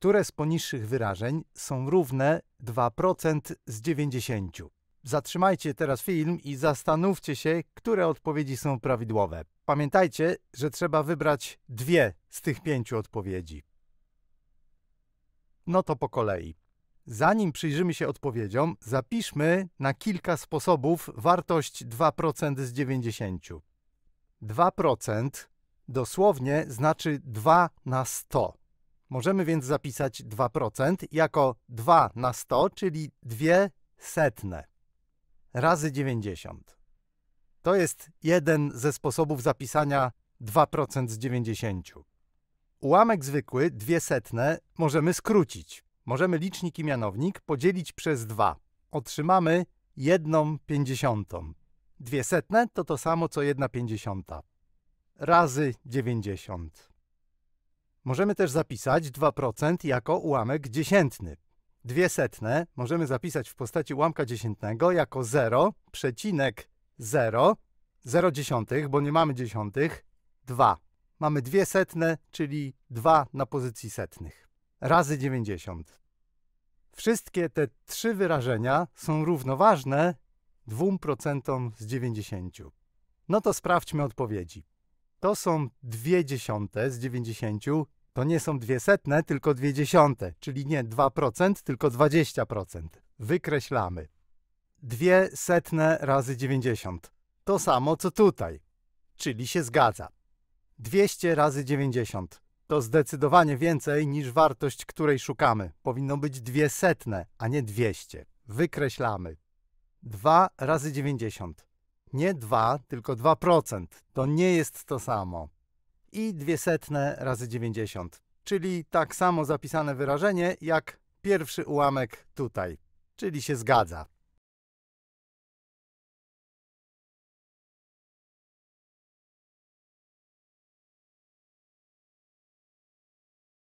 Które z poniższych wyrażeń są równe 2% z 90? Zatrzymajcie teraz film i zastanówcie się, które odpowiedzi są prawidłowe. Pamiętajcie, że trzeba wybrać dwie z tych pięciu odpowiedzi. No to po kolei. Zanim przyjrzymy się odpowiedziom, zapiszmy na kilka sposobów wartość 2% z 90. 2% dosłownie znaczy 2 na 100. Możemy więc zapisać 2% jako 2 na 100, czyli 2 setne razy 90. To jest jeden ze sposobów zapisania 2% z 90. Ułamek zwykły, 2 setne, możemy skrócić. Możemy licznik i mianownik podzielić przez 2. Otrzymamy 1 pięćdziesiątą. Dwie setne to to samo co 1 pięćdziesiąta. Razy 90. Możemy też zapisać 2% jako ułamek dziesiętny. Dwie setne możemy zapisać w postaci ułamka dziesiętnego jako 0, przecinek bo nie mamy dziesiątych, 2. Mamy dwie setne, czyli 2 na pozycji setnych. Razy 90. Wszystkie te trzy wyrażenia są równoważne 2% z 90. No to sprawdźmy odpowiedzi to są dwie dziesiąte z 90, to nie są dwie setne, tylko dwie dziesiąte, czyli nie 2%, tylko 20%. Wykreślamy. Dwie setne razy 90. To samo co tutaj, czyli się zgadza. 200 razy 90 to zdecydowanie więcej niż wartość, której szukamy. Powinno być dwie setne, a nie 200. Wykreślamy. 2 razy 90 nie 2, tylko 2%. To nie jest to samo. I dwie setne razy 90, czyli tak samo zapisane wyrażenie jak pierwszy ułamek tutaj, czyli się zgadza.